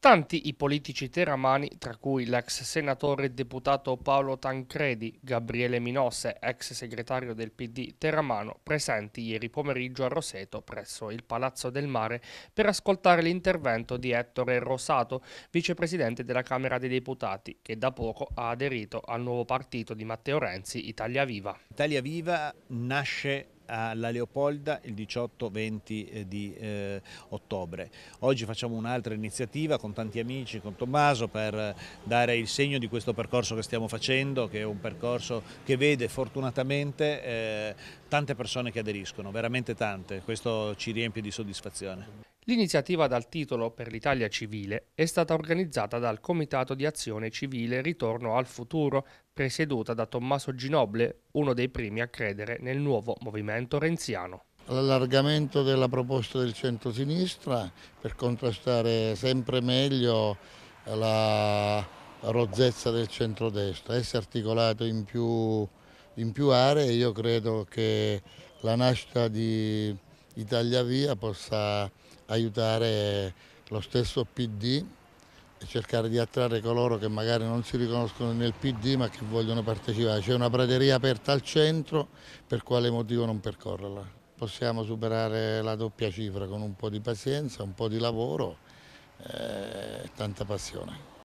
Tanti i politici teramani, tra cui l'ex senatore e deputato Paolo Tancredi, Gabriele Minosse, ex segretario del PD teramano, presenti ieri pomeriggio a Roseto presso il Palazzo del Mare per ascoltare l'intervento di Ettore Rosato, vicepresidente della Camera dei Deputati, che da poco ha aderito al nuovo partito di Matteo Renzi, Italia Viva. Italia Viva nasce alla Leopolda il 18-20 eh, di eh, ottobre. Oggi facciamo un'altra iniziativa con tanti amici, con Tommaso, per dare il segno di questo percorso che stiamo facendo, che è un percorso che vede fortunatamente eh, tante persone che aderiscono, veramente tante, questo ci riempie di soddisfazione. L'iniziativa dal titolo Per l'Italia civile è stata organizzata dal Comitato di Azione Civile Ritorno al Futuro presieduta da Tommaso Ginoble, uno dei primi a credere nel nuovo movimento renziano. L'allargamento della proposta del centro-sinistra per contrastare sempre meglio la rozzezza del centrodestra, essere articolato in più, in più aree, io credo che la nascita di Italia Via possa aiutare lo stesso PD cercare di attrarre coloro che magari non si riconoscono nel PD ma che vogliono partecipare. C'è una prateria aperta al centro, per quale motivo non percorrerla? Possiamo superare la doppia cifra con un po' di pazienza, un po' di lavoro e eh, tanta passione.